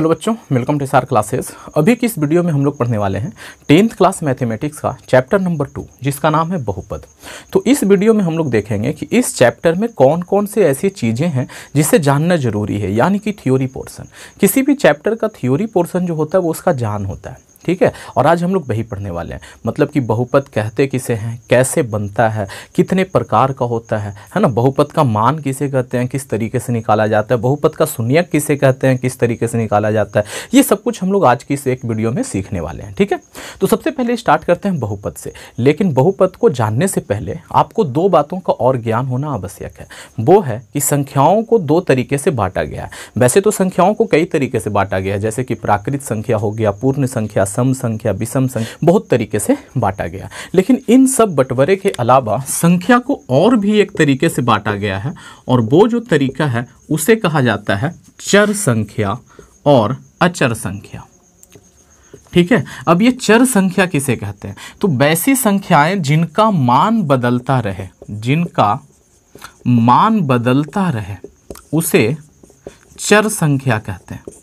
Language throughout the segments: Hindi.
हेलो बच्चों वेलकम टू सार क्लासेस अभी की इस वीडियो में हम लोग पढ़ने वाले हैं टेंथ क्लास मैथमेटिक्स का चैप्टर नंबर टू जिसका नाम है बहुपद तो इस वीडियो में हम लोग देखेंगे कि इस चैप्टर में कौन कौन से ऐसी चीज़ें हैं जिसे जानना जरूरी है यानी कि थ्योरी पोर्सन किसी भी चैप्टर का थ्योरी पोर्सन जो होता है वो उसका जान होता है ठीक है और आज हम लोग वही पढ़ने वाले हैं मतलब कि बहुपद कहते किसे हैं कैसे बनता है कितने प्रकार का होता है है ना बहुपद का मान किसे कहते हैं किस तरीके से निकाला जाता है बहुपद का शून्यक किसे कहते हैं किस तरीके से निकाला जाता है ये सब कुछ हम लोग आज की इस एक वीडियो में सीखने वाले हैं ठीक है तो सबसे पहले स्टार्ट करते हैं बहुपद से लेकिन बहुपद को जानने से पहले आपको दो बातों का और ज्ञान होना आवश्यक है वो है कि संख्याओं को दो तरीके से बांटा गया है वैसे तो संख्याओं को कई तरीके से बांटा गया है जैसे कि प्राकृत संख्या हो गया पूर्ण संख्या सम संख्या विषम संख्या बहुत तरीके से बांटा गया लेकिन इन सब बंटवारे के अलावा संख्या को और भी एक तरीके से बांटा गया है और वो जो तरीका है उसे कहा जाता है चर संख्या और अचर संख्या ठीक है अब ये चर संख्या किसे कहते हैं तो वैसी संख्याएं जिनका मान बदलता रहे जिनका मान बदलता रहे उसे चर संख्या कहते हैं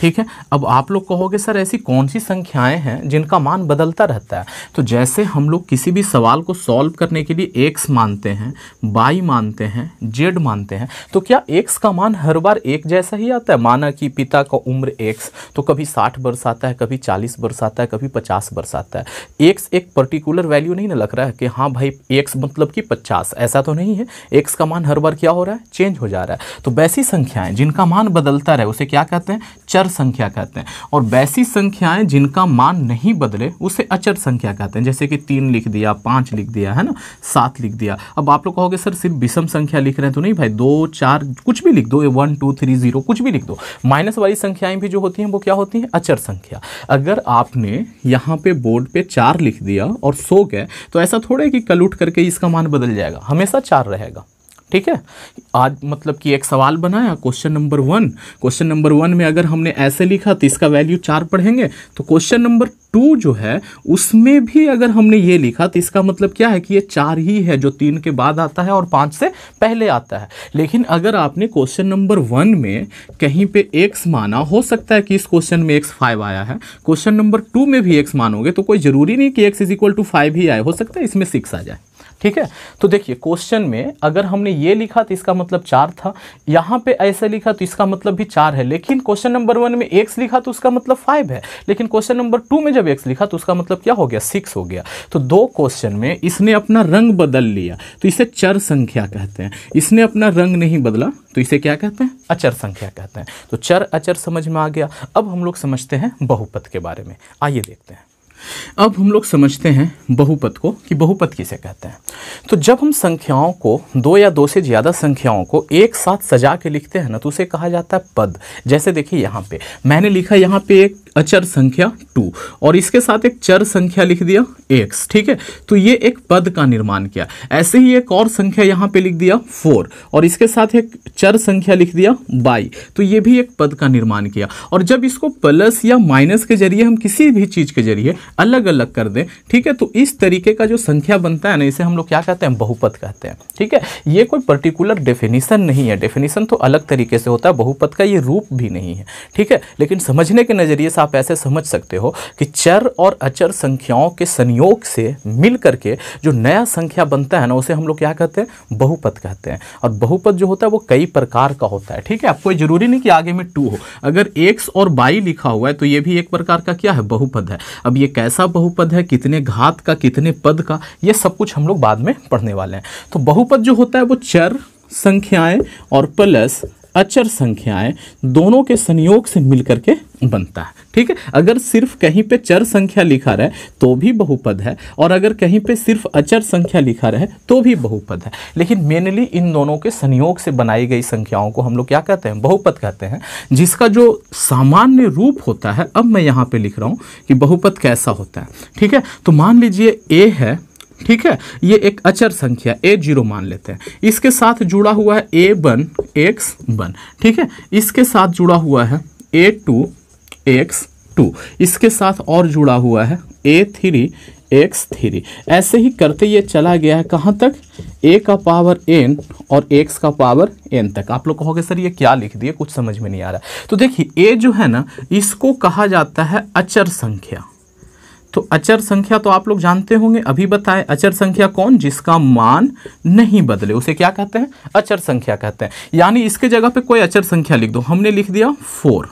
ठीक है अब आप लोग कहोगे सर ऐसी कौन सी संख्याएं हैं जिनका मान बदलता रहता है तो जैसे हम लोग किसी भी सवाल को सॉल्व करने के लिए एक्स मानते हैं बाई मानते हैं जेड मानते हैं तो क्या एक्स का मान हर बार एक जैसा ही आता है माना कि पिता का उम्र एक्स तो कभी साठ वर्ष आता है कभी चालीस वर्ष आता है कभी पचास वर्ष आता है एक्स एक पर्टिकुलर वैल्यू नहीं ना लग रहा है कि हाँ भाई एक्स मतलब कि पचास ऐसा तो नहीं है एक्स का मान हर बार क्या हो रहा है चेंज हो जा रहा है तो वैसी संख्याएं जिनका मान बदलता रहे उसे क्या कहते हैं चर संख्या कहते हैं और वैसी संख्याएं जिनका मान नहीं बदले उसे अचर संख्या कहते हैं जैसे कि तीन लिख दिया पाँच लिख दिया है ना सात लिख दिया अब आप लोग कहोगे सर सिर्फ विषम संख्या लिख रहे हैं तो नहीं भाई दो चार कुछ भी लिख दो वन टू थ्री जीरो कुछ भी लिख दो माइनस वाली संख्याएं भी जो होती हैं वो क्या होती हैं अचर संख्या अगर आपने यहाँ पर बोर्ड पर चार लिख दिया और सो गए तो ऐसा थोड़ा है कि कल उठ करके इसका मान बदल जाएगा हमेशा चार रहेगा ठीक है आज मतलब कि एक सवाल बनाया question number one question number one में अगर हमने ऐसे लिखा तो इसका वैल्यू चार पढ़ेंगे तो क्वेश्चन नंबर टू जो है उसमें भी अगर हमने ये लिखा तो इसका मतलब क्या है कि ये चार ही है जो तीन के बाद आता है और पाँच से पहले आता है लेकिन अगर आपने क्वेश्चन नंबर वन में कहीं पे एक्स माना हो सकता है कि इस क्वेश्चन में एक्स फाइव आया है क्वेश्चन नंबर टू में भी एक्स मानोगे तो कोई ज़रूरी नहीं कि X is equal to five ही आए हो सकता है इसमें सिक्स आ जाए ठीक है तो देखिए क्वेश्चन में अगर हमने ये लिखा तो इसका मतलब चार था यहाँ पे ऐसे लिखा तो इसका मतलब भी चार है लेकिन क्वेश्चन नंबर वन में एक्स लिखा तो उसका मतलब फाइव है लेकिन क्वेश्चन नंबर टू में जब एक्स लिखा तो उसका मतलब क्या हो गया सिक्स हो गया तो दो क्वेश्चन में इसने अपना रंग बदल लिया तो इसे चर संख्या कहते हैं इसने अपना रंग नहीं बदला तो इसे क्या कहते हैं अचर संख्या कहते हैं तो चर अचर समझ में आ गया अब हम लोग समझते हैं बहुपद के बारे में आइए देखते हैं अब हम लोग समझते हैं बहुपद को कि बहुपद किसे कहते हैं तो जब हम संख्याओं को दो या दो से ज़्यादा संख्याओं को एक साथ सजा के लिखते हैं ना तो उसे कहा जाता है पद जैसे देखिए यहाँ पे मैंने लिखा यहाँ पे एक अचर संख्या टू और इसके साथ एक चर संख्या लिख दिया एक्स ठीक है तो ये एक पद का निर्माण किया ऐसे ही एक और संख्या यहाँ पे लिख दिया फोर और इसके साथ एक चर संख्या लिख दिया बाई तो ये भी एक पद का निर्माण किया और जब इसको प्लस या माइनस के जरिए हम किसी भी चीज़ के जरिए अलग अलग कर दें ठीक है तो इस तरीके का जो संख्या बनता है ना इसे हम लोग क्या कहते हैं बहुपद कहते हैं ठीक है ये कोई पर्टिकुलर डेफिनेशन नहीं है डेफिनेशन तो अलग तरीके से होता है बहुपद का ये रूप भी नहीं है ठीक है लेकिन समझने के नज़रिए आप ऐसे समझ सकते हो कि चर और अचर संख्याओं के संयोग से मिल करके जो नया संख्या बनता है ना उसे हम लोग क्या कहते हैं बहुपद कहते हैं और बहुपद जो होता है वो कई प्रकार का होता है ठीक है आपको ज़रूरी नहीं कि आगे में टू हो अगर एक्स और बाई लिखा हुआ है तो ये भी एक प्रकार का क्या है बहुपद है अब ये कैसा बहुपद है कितने घात का कितने पद का ये सब कुछ हम लोग बाद में पढ़ने वाले हैं तो बहुपद जो होता है वो चर संख्याएं और प्लस अचर संख्याएं दोनों के संयोग से मिलकर के बनता है ठीक है अगर सिर्फ कहीं पे चर संख्या लिखा रहे तो भी बहुपद है और अगर कहीं पे सिर्फ अचर संख्या लिखा रहे तो भी बहुपद है लेकिन मेनली इन दोनों के संयोग से बनाई गई संख्याओं को हम लोग क्या कहते हैं बहुपद कहते हैं जिसका जो सामान्य रूप होता है अब मैं यहाँ पे लिख रहा हूँ कि बहुपद कैसा होता है ठीक है तो मान लीजिए ए है ठीक है ये एक अचर संख्या ए जीरो मान लेते हैं इसके साथ जुड़ा हुआ है ए वन एक्स वन ठीक है इसके साथ जुड़ा हुआ है ए टू एक्स टू इसके साथ और जुड़ा हुआ है ए थ्री एक्स थ्री ऐसे ही करते ये चला गया है कहाँ तक ए का पावर एन और एक्स का पावर एन तक आप लोग कहोगे सर ये क्या लिख दिए कुछ समझ में नहीं आ रहा है तो देखिए ए जो है ना इसको कहा जाता है अचर संख्या तो अचर संख्या तो आप लोग जानते होंगे अभी बताए अचर संख्या कौन जिसका मान नहीं बदले उसे क्या कहते हैं अचर संख्या कहते हैं यानी इसके जगह पे कोई अचर संख्या लिख दो हमने लिख दिया फोर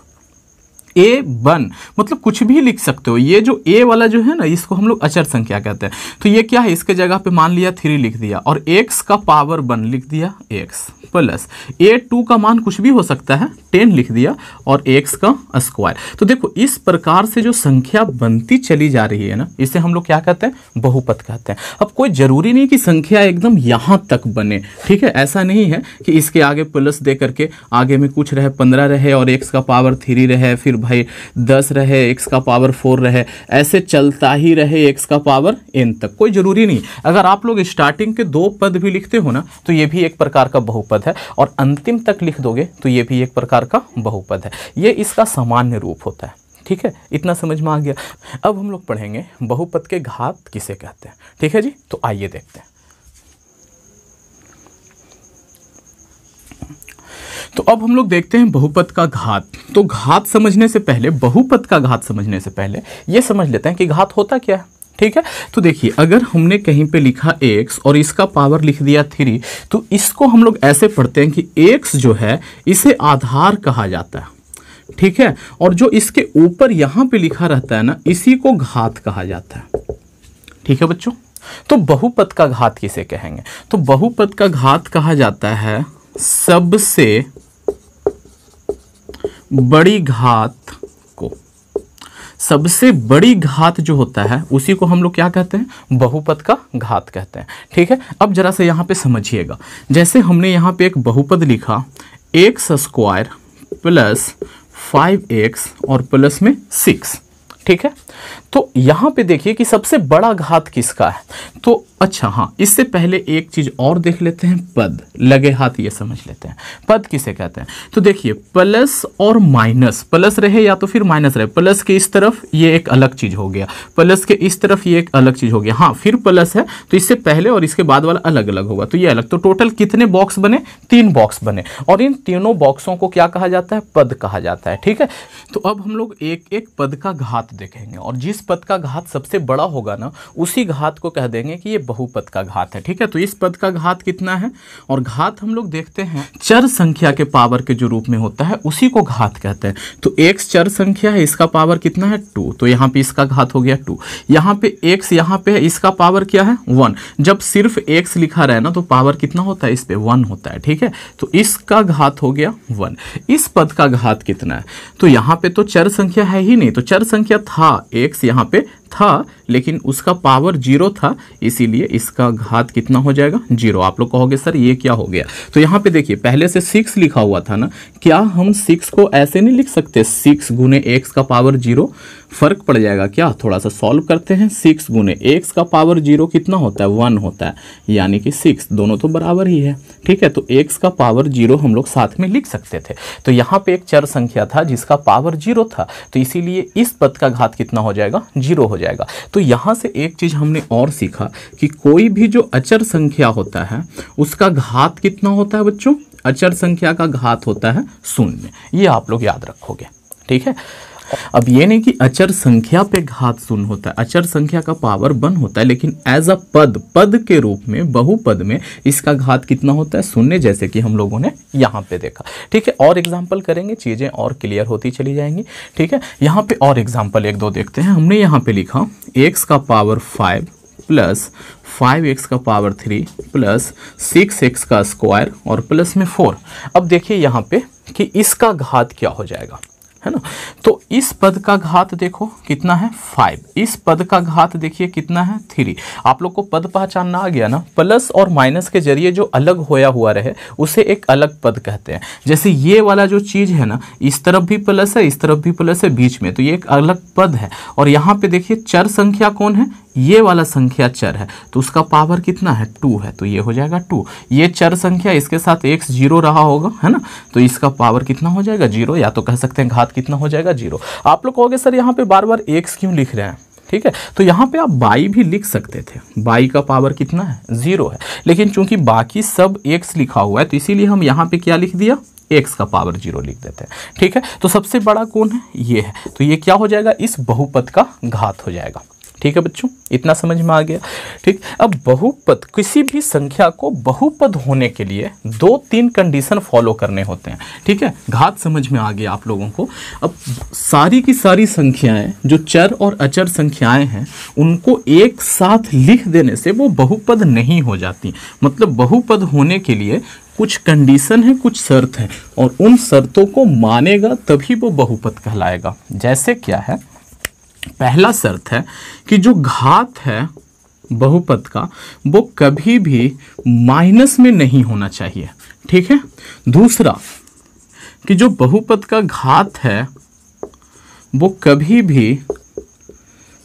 ए वन मतलब कुछ भी लिख सकते हो ये जो ए वाला जो है ना इसको हम लोग अचर संख्या कहते हैं तो ये क्या है इसके जगह पे मान लिया थ्री लिख दिया और एक्स का पावर वन लिख दिया एक्स प्लस ए टू का मान कुछ भी हो सकता है टेन लिख दिया और एक्स का स्क्वायर तो देखो इस प्रकार से जो संख्या बनती चली जा रही है ना इसे हम लोग क्या कहते हैं बहुपत कहते हैं अब कोई जरूरी नहीं कि संख्या एकदम यहाँ तक बने ठीक है ऐसा नहीं है कि इसके आगे प्लस दे करके आगे में कुछ रहे पंद्रह रहे और एक्स का पावर थ्री रहे फिर भाई दस रहे एक्स का पावर फोर रहे ऐसे चलता ही रहे एक्स का पावर एन तक कोई ज़रूरी नहीं अगर आप लोग स्टार्टिंग के दो पद भी लिखते हो ना तो ये भी एक प्रकार का बहुपद है और अंतिम तक लिख दोगे तो ये भी एक प्रकार का बहुपद है ये इसका सामान्य रूप होता है ठीक है इतना समझ में आ गया अब हम लोग पढ़ेंगे बहुपद के घात किसे कहते हैं ठीक है जी तो आइए देखते हैं तो अब हम लोग देखते हैं बहुपद का घात तो घात समझने से पहले बहुपद का घात समझने से पहले ये समझ लेते हैं कि घात होता क्या है ठीक है तो देखिए अगर हमने कहीं पे लिखा एक्स और इसका पावर लिख दिया थ्री तो इसको हम लोग ऐसे पढ़ते हैं कि एक्स जो है इसे आधार कहा जाता है ठीक है और जो इसके ऊपर यहाँ पे लिखा रहता है ना इसी को घात कहा जाता है ठीक है बच्चों तो बहुपद का घात किसे कहेंगे तो बहुपद का घात कहा जाता है सबसे बड़ी घात को सबसे बड़ी घात जो होता है उसी को हम लोग क्या कहते हैं बहुपद का घात कहते हैं ठीक है अब जरा से यहां पे समझिएगा जैसे हमने यहां पे एक बहुपद लिखा X square plus five X और प्लस में सिक्स ठीक है तो यहां पे देखिए कि सबसे बड़ा घात किसका है तो अच्छा हाँ इससे पहले एक चीज़ और देख लेते हैं पद लगे हाथ ये समझ लेते हैं पद किसे कहते हैं तो देखिए प्लस और माइनस प्लस रहे या तो फिर माइनस रहे प्लस के इस तरफ ये एक अलग चीज़ हो गया प्लस के इस तरफ ये एक अलग चीज़ हो गया हाँ फिर प्लस है तो इससे पहले और इसके बाद वाला अलग अलग होगा तो ये अलग तो टोटल कितने बॉक्स बने तीन बॉक्स बने और इन तीनों बॉक्सों को क्या कहा जाता है पद कहा जाता है ठीक है तो अब हम लोग एक एक पद का घात देखेंगे और जिस जिस पद का घात सबसे बड़ा होगा ना उसी घात को कह देंगे कि ये बहुपद का घात है ठीक है तो इस पद का घात कितना है और घात हम लोग देखते हैं चर संख्या के पावर के जो रूप में होता है उसी को घात कहते हैं तो एक चर संख्या है इसका पावर कितना है टू तो यहाँ पे इसका घात हो गया टू यहाँ पे एक्स यहाँ पे इसका पावर क्या है वन जब सिर्फ एक्स लिखा रहे ना तो पावर कितना होता है इस पे वन होता है ठीक है तो इसका घात हो गया वन इस पद का घात कितना है तो यहाँ पे तो चर संख्या है ही नहीं तो चर संख्या था एक्स यहाँ पे था लेकिन उसका पावर जीरो था इसीलिए इसका घात कितना हो जाएगा जीरो आप लोग कहोगे सर ये क्या हो गया तो यहाँ पे देखिए पहले से सिक्स लिखा हुआ था ना क्या हम सिक्स को ऐसे नहीं लिख सकते सिक्स गुने एक्स का पावर जीरो फर्क पड़ जाएगा क्या थोड़ा सा सॉल्व करते हैं सिक्स गुने एक्स का पावर जीरो कितना होता है वन होता है यानी कि सिक्स दोनों तो बराबर ही है ठीक है तो एक्स का पावर जीरो हम लोग साथ में लिख सकते थे तो यहाँ पे एक चर संख्या था जिसका पावर जीरो था तो इसीलिए इस पद का घात कितना हो जाएगा जीरो हो जाएगा तो यहाँ से एक चीज़ हमने और सीखा कि कोई भी जो अचर संख्या होता है उसका घात कितना होता है बच्चों अचर संख्या का घात होता है शून्य ये आप लोग याद रखोगे ठीक है अब ये नहीं कि अचर संख्या पे घात शून्य होता है अचर संख्या का पावर वन होता है लेकिन एज अ पद पद के रूप में बहुपद में इसका घात कितना होता है शून्य जैसे कि हम लोगों ने यहाँ पे देखा ठीक है और एग्जाम्पल करेंगे चीज़ें और क्लियर होती चली जाएंगी ठीक है यहाँ पे और एग्जाम्पल एक दो देखते हैं हमने यहाँ पे लिखा एक्स का power five plus five X का power three plus six X का स्क्वायर और प्लस में फोर अब देखिए यहाँ पे कि इसका घात क्या हो जाएगा है ना तो इस पद का घात देखो कितना है फाइव इस पद का घात देखिए कितना है थ्री आप लोग को पद पहचानना आ गया ना प्लस और माइनस के जरिए जो अलग होया हुआ रहे उसे एक अलग पद कहते हैं जैसे ये वाला जो चीज़ है ना इस तरफ भी प्लस है इस तरफ भी प्लस है बीच में तो ये एक अलग पद है और यहाँ पे देखिए चर संख्या कौन है ये वाला संख्या चर है तो उसका पावर कितना है टू है तो ये हो जाएगा टू ये चर संख्या इसके साथ एक्स जीरो रहा होगा है ना तो इसका पावर कितना हो जाएगा जीरो या तो कह सकते हैं घात कितना हो जाएगा जीरो आप लोग कहोगे सर यहाँ पे बार बार एक्स क्यों लिख रहे हैं ठीक है तो यहाँ पे आप बाई भी लिख सकते थे बाई का पावर कितना है जीरो है लेकिन चूंकि बाकी सब एक्स लिखा हुआ है तो इसीलिए हम यहाँ पे क्या लिख दिया एक्स का पावर जीरो लिख देते हैं ठीक है तो सबसे बड़ा कौन है ये है तो ये क्या हो जाएगा इस बहुपद का घात हो जाएगा ठीक है बच्चों इतना समझ में आ गया ठीक अब बहुपद किसी भी संख्या को बहुपद होने के लिए दो तीन कंडीशन फॉलो करने होते हैं ठीक है घात समझ में आ गया आप लोगों को अब सारी की सारी संख्याएं जो चर और अचर संख्याएं हैं उनको एक साथ लिख देने से वो बहुपद नहीं हो जाती मतलब बहुपद होने के लिए कुछ कंडीशन है कुछ शर्त है और उन शर्तों को मानेगा तभी वो बहुपद कहलाएगा जैसे क्या है पहला शर्त है कि जो घात है बहुपद का वो कभी भी माइनस में नहीं होना चाहिए ठीक है दूसरा कि जो बहुपद का घात है वो कभी भी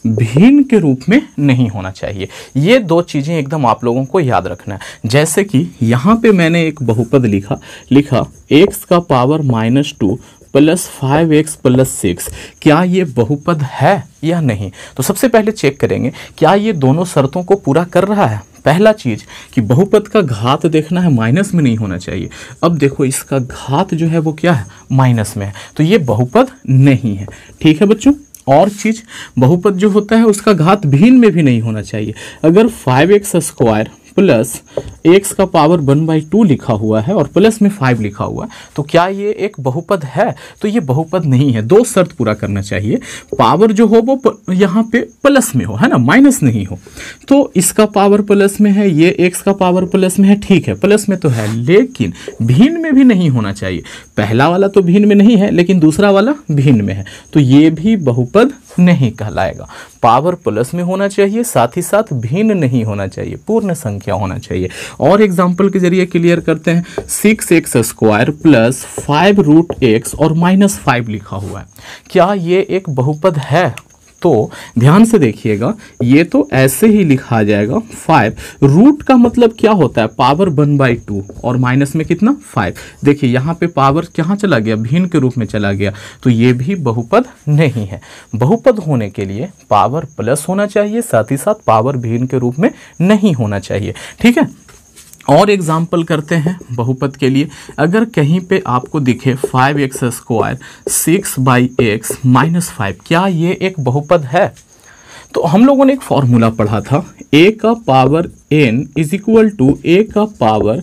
भीन के रूप में नहीं होना चाहिए ये दो चीज़ें एकदम आप लोगों को याद रखना है जैसे कि यहां पे मैंने एक बहुपद लिखा लिखा एक्स का power minus two plus five X plus six क्या ये बहुपद है या नहीं तो सबसे पहले चेक करेंगे क्या ये दोनों शर्तों को पूरा कर रहा है पहला चीज़ कि बहुपद का घात देखना है माइनस में नहीं होना चाहिए अब देखो इसका घात जो है वो क्या है माइनस में है तो ये बहुपद नहीं है ठीक है बच्चों और चीज़ बहुपद जो होता है उसका घात भीन में भी नहीं होना चाहिए अगर five X square plus X का पावर वन बाई टू लिखा हुआ है और प्लस में फाइव लिखा हुआ है तो क्या ये एक बहुपद है तो ये बहुपद नहीं है दो शर्त पूरा करना चाहिए पावर जो हो वो यहाँ पे प्लस में हो है ना माइनस नहीं हो तो इसका पावर प्लस में है ये एक्स का पावर प्लस में है ठीक है प्लस में तो है लेकिन भिन्न में भी नहीं होना चाहिए पहला वाला तो भिन्न में नहीं है लेकिन दूसरा वाला भिन्न में है तो ये भी बहुपद नहीं कहलाएगा पावर प्लस में होना चाहिए साथ ही साथ भिन्न नहीं होना चाहिए पूर्ण संख्या होना चाहिए और एग्जाम्पल के जरिए क्लियर करते हैं six X square plus five root X और माइनस फाइव लिखा हुआ है क्या ये एक बहुपद है तो ध्यान से देखिएगा ये तो ऐसे ही लिखा जाएगा फाइव रूट का मतलब क्या होता है पावर वन बाई टू और माइनस में कितना फाइव देखिए यहाँ पे पावर कहाँ चला गया भिन्न के रूप में चला गया तो ये भी बहुपद नहीं है बहुपद होने के लिए पावर प्लस होना चाहिए साथ ही साथ पावर भिन्न के रूप में नहीं होना चाहिए ठीक है और एग्जाम्पल करते हैं बहुपद के लिए अगर कहीं पे आपको दिखे five X square six by X minus five क्या ये एक बहुपद है तो हम लोगों ने एक फॉर्मूला पढ़ा था ए का power N is equal to A का पावर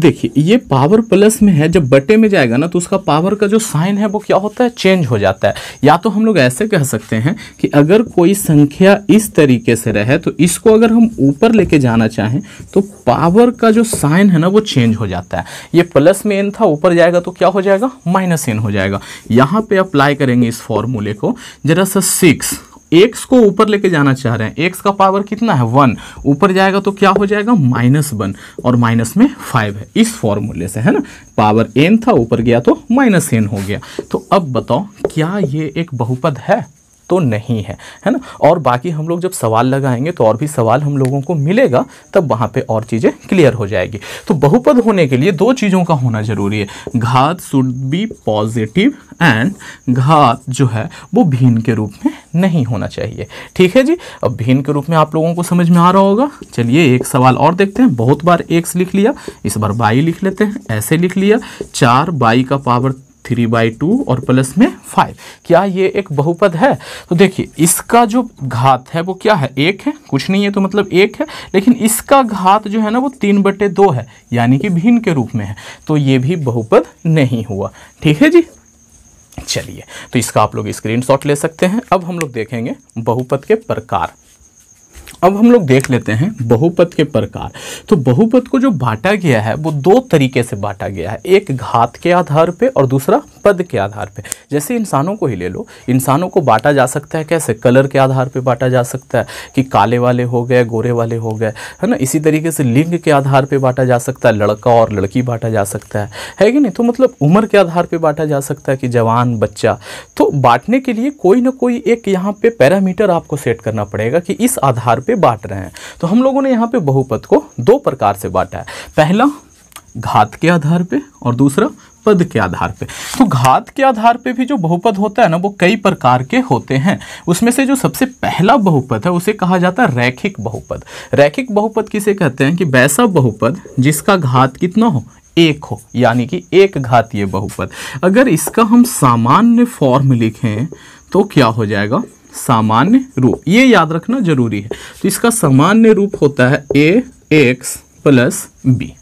देखिए ये पावर प्लस में है जब बटे में जाएगा ना तो उसका पावर का जो साइन है वो क्या होता है चेंज हो जाता है या तो हम लोग ऐसे कह सकते हैं कि अगर कोई संख्या इस तरीके से रहे तो इसको अगर हम ऊपर लेके जाना चाहें तो पावर का जो साइन है ना वो चेंज हो जाता है ये प्लस में एन था ऊपर जाएगा तो क्या हो जाएगा माइनस एन हो जाएगा यहाँ पर अप्लाई करेंगे इस फॉर्मूले को जरा सा सिक्स एक्स को ऊपर लेके जाना चाह रहे हैं एक्स का पावर कितना है वन ऊपर जाएगा तो क्या हो जाएगा माइनस वन और माइनस में फाइव है इस फॉर्मूले से है ना पावर एन था ऊपर गया तो माइनस एन हो गया तो अब बताओ क्या ये एक बहुपद है तो नहीं है है ना और बाकी हम लोग जब सवाल लगाएंगे तो और भी सवाल हम लोगों को मिलेगा तब वहाँ पे और चीज़ें क्लियर हो जाएगी तो बहुपद होने के लिए दो चीज़ों का होना जरूरी है घात शुड बी पॉजिटिव एंड घात जो है वो भीन के रूप में नहीं होना चाहिए ठीक है जी अब भिन्न के रूप में आप लोगों को समझ में आ रहा होगा चलिए एक सवाल और देखते हैं बहुत बार एक्स लिख लिया इस बार बाई लिख लेते हैं ऐसे लिख लिया चार बाई का पावर थ्री बाई टू और प्लस में फाइव क्या ये एक बहुपद है तो देखिए इसका जो घात है वो क्या है एक है कुछ नहीं है तो मतलब एक है लेकिन इसका घात जो है ना वो तीन बटे दो है यानी कि भिन्न के रूप में है तो ये भी बहुपद नहीं हुआ ठीक है जी चलिए तो इसका आप लोग स्क्रीनशॉट ले सकते हैं अब हम लोग देखेंगे बहुपद के प्रकार अब हम लोग देख लेते हैं बहुपद के प्रकार तो बहुपद को जो बांटा गया है वो दो तरीके से बांटा गया है एक घात के आधार पे और दूसरा पद के आधार पे जैसे इंसानों को ही ले लो इंसानों को बांटा जा सकता है कैसे कलर के आधार पे बांटा जा सकता है कि काले वाले हो गए गोरे वाले हो गए है ना इसी तरीके से लिंग के आधार पर बांटा जा सकता है लड़का और लड़की बांटा जा सकता है है कि नहीं तो मतलब उम्र के आधार पर बांटा जा सकता है कि जवान बच्चा तो बांटने के लिए कोई ना कोई एक यहाँ पे पैरामीटर आपको सेट करना पड़ेगा कि इस आधार पर पे बांट रहे हैं तो हम लोगों ने यहाँ पे बहुपद को दो प्रकार से बांटा है पहला घात के आधार पे और दूसरा पद के आधार पे तो घात के आधार पे भी जो बहुपद होता है ना वो कई प्रकार के होते हैं उसमें से जो सबसे पहला बहुपद है उसे कहा जाता है रैखिक बहुपद रैखिक बहुपद किसे कहते हैं कि वैसा बहुपद जिसका घात कितना हो एक हो यानी कि एक घातीय बहुपद अगर इसका हम सामान्य फॉर्म लिखें तो क्या हो जाएगा सामान्य रूप ये याद रखना जरूरी है तो इसका सामान्य रूप होता है ए एक्स प्लस बी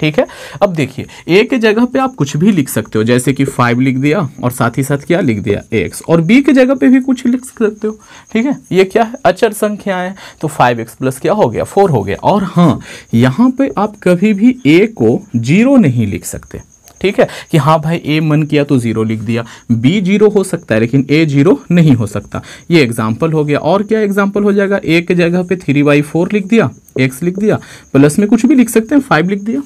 ठीक है अब देखिए ए के जगह पे आप कुछ भी लिख सकते हो जैसे कि फाइव लिख दिया और साथ ही साथ क्या लिख दिया एक्स और बी के जगह पे भी कुछ लिख सकते हो ठीक है ये क्या है अचर संख्या है तो फाइव एक्स प्लस क्या हो गया फोर हो गया और हाँ यहाँ पे आप कभी भी ए को जीरो नहीं लिख सकते ठीक है कि हाँ भाई ए मन किया तो जीरो लिख दिया बी जीरो हो सकता है लेकिन ए जीरो नहीं हो सकता ये एग्जाम्पल हो गया और क्या एग्जाम्पल हो जाएगा ए के जगह पे थ्री बाई फोर लिख दिया एक्स लिख दिया प्लस में कुछ भी लिख सकते हैं फाइव लिख दिया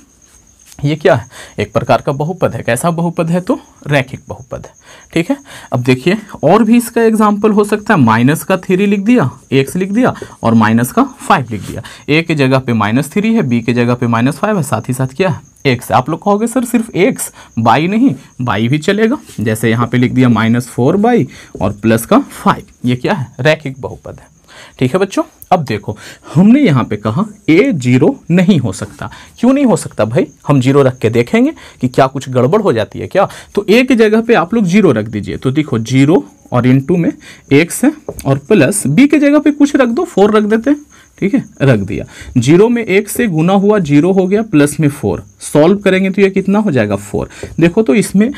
ये क्या है एक प्रकार का बहुपद है कैसा बहुपद है तो रैखिक बहुपद है ठीक है अब देखिए और भी इसका एग्जाम्पल हो सकता है माइनस का थ्री लिख दिया एक लिख दिया और माइनस का फाइव लिख दिया ए के जगह पे माइनस थ्री है बी के जगह पे माइनस फाइव है साथ ही साथ क्या है एक्स आप लोग कहोगे सर सिर्फ एक्स बाई नहीं बाई भी चलेगा जैसे यहाँ पे लिख दिया माइनस फोर बाई और प्लस का फाइव ये क्या है रैखिक बहुपद है ठीक है बच्चों अब देखो हमने यहाँ पे कहा ए जीरो नहीं हो सकता क्यों नहीं हो सकता भाई हम जीरो रख के देखेंगे कि क्या कुछ गड़बड़ हो जाती है क्या तो ए की जगह पे आप लोग जीरो रख दीजिए तो देखो जीरो और इनटू में एक्स है और प्लस बी की जगह पे कुछ रख दो फोर रख देते हैं ठीक है रख दिया जीरो में एक से गुना हुआ जीरो हो गया प्लस में फोर सॉल्व करेंगे तो यह कितना हो जाएगा फोर देखो तो इसमें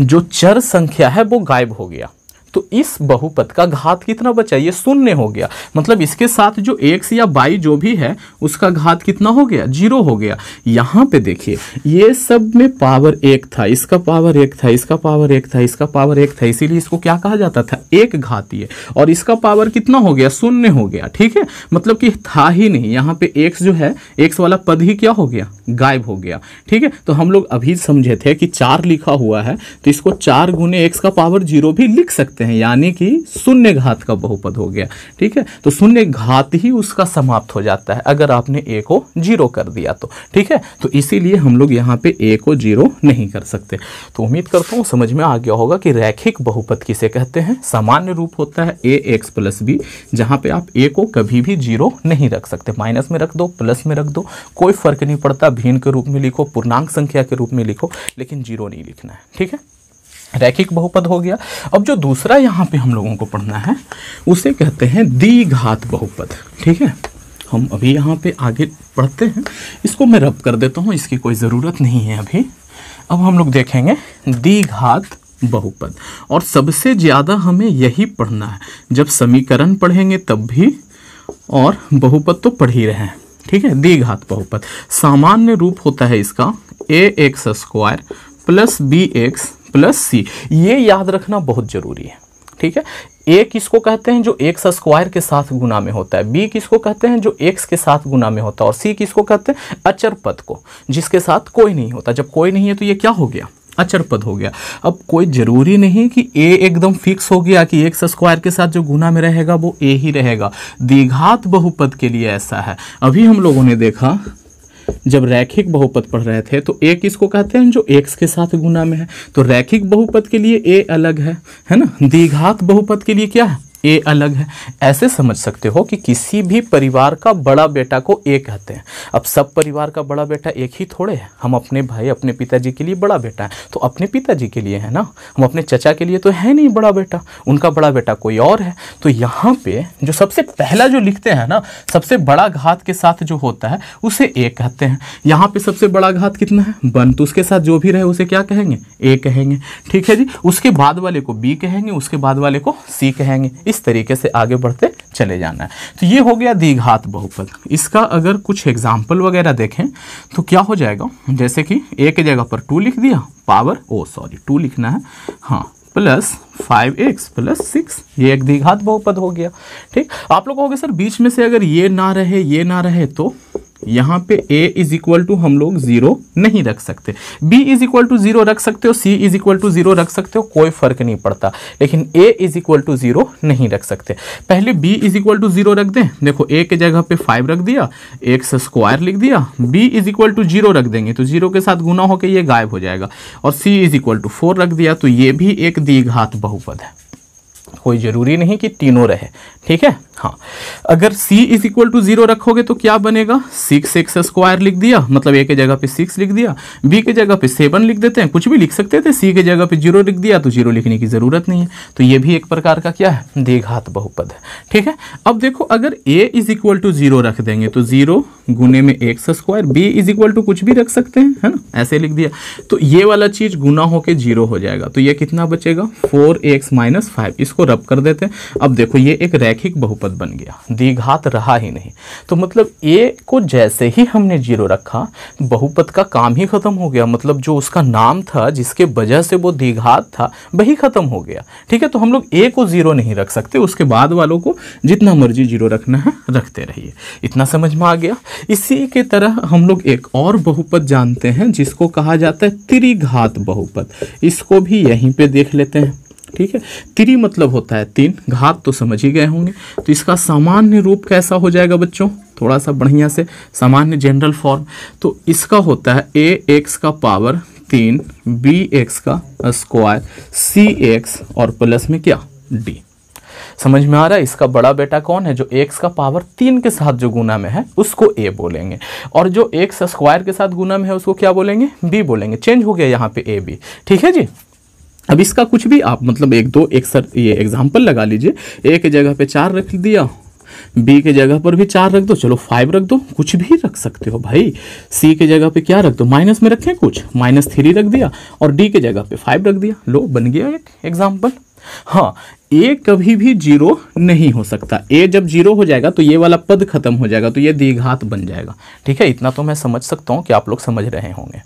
जो चर संख्या है वो गायब हो गया तो इस बहुपद का घात कितना बचा ये शून्य हो गया मतलब इसके साथ जो एक्स या बाई जो भी है उसका घात कितना हो गया जीरो हो गया यहाँ पे देखिए ये सब में पावर एक था इसका पावर एक था इसका पावर एक था इसका पावर एक था इसीलिए इसको क्या कहा जाता था एक ये और इसका पावर कितना हो गया शून्य हो गया ठीक है मतलब कि था ही नहीं यहाँ पे एक्स जो है एक्स वाला पद ही क्या हो गया गायब हो गया ठीक है तो हम लोग अभी समझे थे कि चार लिखा हुआ है तो इसको चार गुने एक्स का पावर जीरो भी लिख सकते हैं सकते हैं यानी कि शून्य घात का बहुपद हो गया ठीक है तो शून्य घात ही उसका समाप्त हो जाता है अगर आपने ए को जीरो कर दिया तो ठीक है तो इसीलिए हम लोग यहाँ पे ए को जीरो नहीं कर सकते तो उम्मीद करता हूँ समझ में आ गया होगा कि रैखिक बहुपद किसे कहते हैं सामान्य रूप होता है ए एक्स प्लस बी जहाँ पे आप ए को कभी भी जीरो नहीं रख सकते माइनस में रख दो प्लस में रख दो कोई फर्क नहीं पड़ता भीन के रूप में लिखो पूर्णांक संख्या के रूप में लिखो लेकिन जीरो नहीं लिखना है ठीक है रैखिक बहुपद हो गया अब जो दूसरा यहाँ पे हम लोगों को पढ़ना है उसे कहते हैं द्विघात बहुपद ठीक है हम अभी यहाँ पे आगे पढ़ते हैं इसको मैं रब कर देता हूँ इसकी कोई ज़रूरत नहीं है अभी अब हम लोग देखेंगे द्विघात बहुपद और सबसे ज़्यादा हमें यही पढ़ना है जब समीकरण पढ़ेंगे तब भी और बहुपद तो पढ़ ही रहे हैं ठीक है द्विघात बहुपद सामान्य रूप होता है इसका A X square plus B X plus C ये याद रखना बहुत ज़रूरी है ठीक है ए किसको कहते हैं जो एक्स स्क्वायर के साथ गुना में होता है बी किसको कहते हैं जो एक्स के साथ गुना में होता है और सी किसको कहते हैं अचर पद को जिसके साथ कोई नहीं होता जब कोई नहीं है तो ये क्या हो गया अचर पद हो गया अब कोई ज़रूरी नहीं कि ए एकदम फिक्स हो गया कि एक्स स्क्वायर के साथ जो गुना में रहेगा वो ए ही रहेगा दीघात बहुपद के लिए ऐसा है अभी हम लोगों ने देखा जब रैखिक बहुपद पढ़ रहे थे तो ए किसको कहते हैं जो एक के साथ गुना में है तो रैखिक बहुपद के लिए ए अलग है है ना दीघात बहुपद के लिए क्या है ए अलग है ऐसे समझ सकते हो कि किसी भी परिवार का बड़ा बेटा को ए कहते हैं अब सब परिवार का बड़ा बेटा एक ही थोड़े है हम अपने भाई अपने पिताजी के लिए बड़ा बेटा है तो अपने पिताजी के लिए है ना हम अपने चचा के लिए तो है नहीं बड़ा बेटा उनका बड़ा बेटा कोई और है तो यहाँ पे जो सबसे पहला जो लिखते हैं ना सबसे बड़ा घात के साथ जो होता है उसे ए कहते हैं यहाँ पे सबसे बड़ा घात कितना है बन तो उसके साथ जो भी रहे उसे क्या कहेंगे ए कहेंगे ठीक है जी उसके बाद वाले को बी कहेंगे उसके बाद वाले को सी कहेंगे इस तरीके से आगे बढ़ते चले जाना है तो ये हो गया दीघात बहुपद इसका अगर कुछ एग्जाम्पल वगैरह देखें तो क्या हो जाएगा जैसे कि ए के जगह पर टू लिख दिया पावर ओ सॉरी टू लिखना है हाँ plus five X plus six ये एक दीघात बहुपद हो गया ठीक आप लोग कहोगे सर बीच में से अगर ये ना रहे ये ना रहे तो यहाँ पे a इज इक्वल टू हम लोग जीरो नहीं रख सकते b is equal to zero रख सकते हो c is equal to zero रख सकते हो कोई फर्क नहीं पड़ता लेकिन a is equal to zero नहीं रख सकते पहले b is equal to zero रख दें देखो a के जगह पे फाइव रख दिया से स्क्वायर लिख दिया b is equal to zero रख देंगे तो जीरो के साथ गुना होकर ये गायब हो जाएगा और c is equal to four रख दिया तो ये भी एक दीघात बहुपद है कोई ज़रूरी नहीं कि तीनों रहे ठीक है हाँ अगर c is equal to zero रखोगे तो क्या बनेगा सिक्स एक्स स्क्वायर लिख दिया मतलब ए के जगह पे सिक्स लिख दिया बी के जगह पे सेवन लिख देते हैं कुछ भी लिख सकते थे c के जगह पे जीरो लिख दिया तो जीरो लिखने की ज़रूरत नहीं है तो ये भी एक प्रकार का क्या है देघात बहुपद है ठीक है अब देखो अगर a is equal to zero रख देंगे तो जीरो गुने में X square B is equal to कुछ भी रख सकते हैं है ना ऐसे लिख दिया तो ये वाला चीज़ गुना होकर जीरो हो जाएगा तो ये कितना बचेगा फोर एक्स माइनस फाइव इसको रब कर देते अब देखो ये एक रैखिक बहुपद बन गया दीघात रहा ही नहीं तो मतलब ए को जैसे ही हमने जीरो रखा बहुपद का काम ही खत्म हो गया मतलब जो उसका नाम था जिसके वजह से वो दीघात था वही खत्म हो गया ठीक है तो हम लोग ए को जीरो नहीं रख सकते उसके बाद वालों को जितना मर्जी जीरो रखना है रखते रहिए इतना समझ में आ गया इसी के तरह हम लोग एक और बहुपद जानते हैं जिसको कहा जाता है त्रिघात बहुपद इसको भी यहीं पे देख लेते हैं ठीक है त्रि मतलब होता है तीन घात तो समझ ही गए होंगे तो इसका सामान्य रूप कैसा हो जाएगा बच्चों थोड़ा सा बढ़िया से सामान्य जनरल फॉर्म तो इसका होता है ए एक्स का पावर तीन बी एक्स का स्क्वायर सी एक्स और प्लस में क्या डी समझ में आ रहा है इसका बड़ा बेटा कौन है जो एक्स का पावर तीन के साथ जो गुना में है उसको ए बोलेंगे और जो एक्स स्क्वायर के साथ गुना में है उसको क्या बोलेंगे बी बोलेंगे चेंज हो गया यहाँ पे ए बी ठीक है जी अब इसका कुछ भी आप मतलब एक दो एक सर ये एग्जाम्पल लगा लीजिए ए के जगह पे चार रख दिया बी के जगह पर भी चार रख दो चलो फाइव रख दो कुछ भी रख सकते हो भाई सी के जगह पे क्या रख दो माइनस में रखें कुछ माइनस थ्री रख दिया और डी के जगह पे फाइव रख दिया लो बन गया एक एग्जाम्पल हाँ ए कभी भी जीरो नहीं हो सकता ए जब जीरो हो जाएगा तो ये वाला पद खत्म हो जाएगा तो ये दीघात बन जाएगा ठीक है इतना तो मैं समझ सकता हूँ कि आप लोग समझ रहे होंगे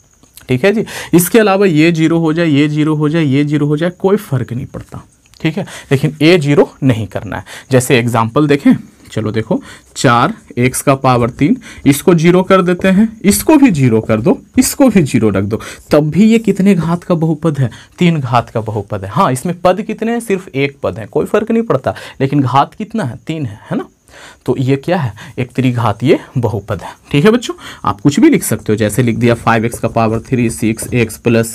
ठीक है जी इसके अलावा ये जीरो हो जाए ये जीरो हो जाए ये जीरो हो जाए कोई फ़र्क नहीं पड़ता ठीक है लेकिन ए जीरो नहीं करना है जैसे एग्जाम्पल देखें चलो देखो चार एक्स का पावर तीन इसको जीरो कर देते हैं इसको भी जीरो कर दो इसको भी जीरो रख दो तब भी ये कितने घात का बहुपद है तीन घात का बहुपद है हाँ इसमें पद कितने हैं सिर्फ एक पद है कोई फर्क नहीं पड़ता लेकिन घात कितना है तीन है है ना तो ये क्या है एक त्रिघातीय बहुपद है ठीक है बच्चों आप कुछ भी लिख सकते हो जैसे लिख दिया फाइव एक्स का power three six X plus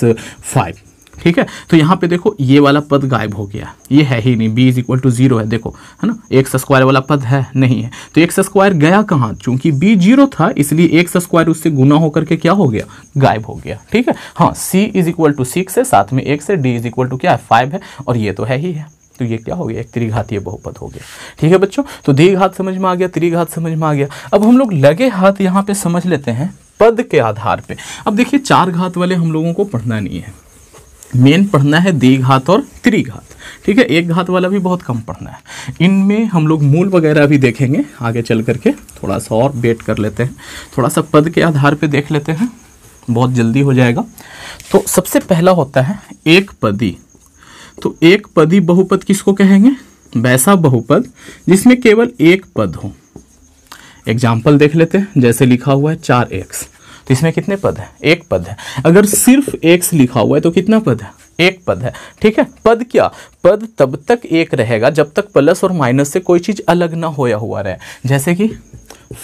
five ठीक है तो यहाँ पे देखो ये वाला पद गायब हो गया ये है ही नहीं B is equal to zero है देखो है ना एक्स स्क्वायर वाला पद है नहीं है तो एक्स स्क्वायर गया कहाँ चूंकि बी जीरो था इसलिए एक्स स्क्वायर उससे गुना होकर के क्या हो गया गायब हो गया ठीक है हाँ C is equal to six है साथ में एक है डी इज इक्वल टू क्या है फाइव है और ये तो है ही है तो ये क्या हो गया एक त्रिघातीय बहुपद हो गया ठीक है बच्चों तो द्विघात समझ में आ गया त्रिघात समझ में आ गया अब हम लोग लगे हाथ यहाँ पे समझ लेते हैं पद के आधार पे अब देखिए चार घात वाले हम लोगों को पढ़ना नहीं है मेन पढ़ना है द्विघात और त्रिघात ठीक है एक घात वाला भी बहुत कम पढ़ना है इनमें हम लोग मूल वगैरह भी देखेंगे आगे चल करके थोड़ा सा और वेट कर लेते हैं थोड़ा सा पद के आधार पर देख लेते हैं बहुत जल्दी हो जाएगा तो सबसे पहला होता है एक पदी तो एक पदी बहुपद किसको कहेंगे वैसा बहुपद जिसमें केवल एक पद हो एग्जाम्पल देख लेते हैं जैसे लिखा हुआ है चार एक्स तो इसमें कितने पद हैं एक पद है अगर सिर्फ एक्स लिखा हुआ है तो कितना पद है एक पद है ठीक है पद क्या पद तब तक एक रहेगा जब तक प्लस और माइनस से कोई चीज़ अलग ना होया हुआ रहे जैसे कि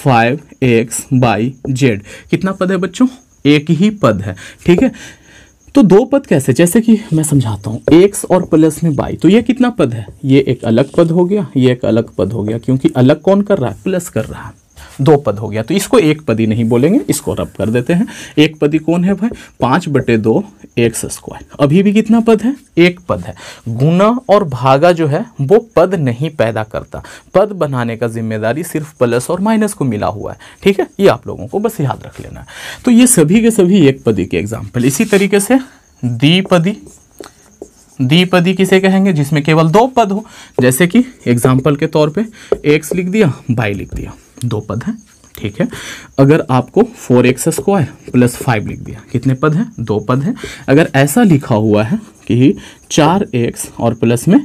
फाइव एक्स बाई जेड कितना पद है बच्चों एक ही पद है ठीक है तो दो पद कैसे जैसे कि मैं समझाता हूँ एक्स और प्लस में बाई तो ये कितना पद है ये एक अलग पद हो गया ये एक अलग पद हो गया क्योंकि अलग कौन कर रहा है प्लस कर रहा है दो पद हो गया तो इसको एक पदी नहीं बोलेंगे इसको रब कर देते हैं एक पदी कौन है भाई पाँच बटे दो एक्स स्क्वायर अभी भी कितना पद है एक पद है गुना और भागा जो है वो पद नहीं पैदा करता पद बनाने का जिम्मेदारी सिर्फ प्लस और माइनस को मिला हुआ है ठीक है ये आप लोगों को बस याद रख लेना है तो ये सभी के सभी एक पदी के एग्जाम्पल इसी तरीके से द्विपदी द्विपदी किसे कहेंगे जिसमें केवल दो पद हो जैसे कि एग्जाम्पल के तौर पे एक्स लिख दिया बाई लिख दिया दो पद हैं ठीक है अगर आपको four X square plus five लिख दिया कितने पद हैं दो पद हैं अगर ऐसा लिखा हुआ है कि चार एक्स और प्लस में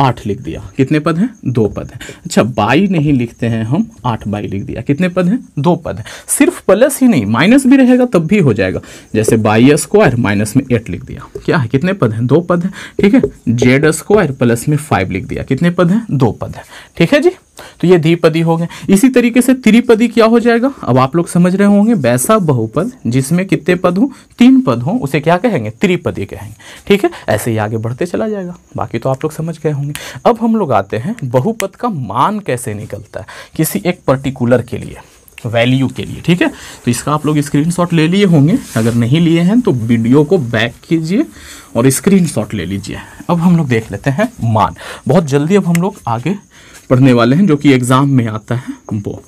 आठ लिख दिया कितने पद हैं दो पद हैं अच्छा बाई नहीं लिखते हैं हम आठ बाई लिख दिया कितने पद हैं दो पद हैं सिर्फ प्लस ही नहीं माइनस भी रहेगा तब भी हो जाएगा जैसे बाई स्क्वायर माइनस में एट लिख दिया क्या है कितने पद हैं दो पद हैं ठीक है जेड स्क्वायर प्लस में फाइव लिख दिया कितने पद हैं दो पद हैं ठीक है जी तो ये द्विपदी हो गए इसी तरीके से त्रिपदी क्या हो जाएगा अब आप लोग समझ रहे होंगे वैसा बहुपद जिसमें कितने पद हों तीन पद हों उसे क्या कहेंगे त्रिपदी कहेंगे ठीक है ऐसे ही आगे बढ़ते चला जाएगा बाकी तो आप लोग समझ गए होंगे अब हम लोग आते हैं बहुपद का मान कैसे निकलता है किसी एक पर्टिकुलर के लिए वैल्यू के लिए ठीक है तो इसका आप लोग स्क्रीन ले लिए होंगे अगर नहीं लिए हैं तो वीडियो को बैक कीजिए और स्क्रीन ले लीजिए अब हम लोग देख लेते हैं मान बहुत जल्दी अब हम लोग आगे पढ़ने वाले हैं जो कि एग्जाम में आता है वो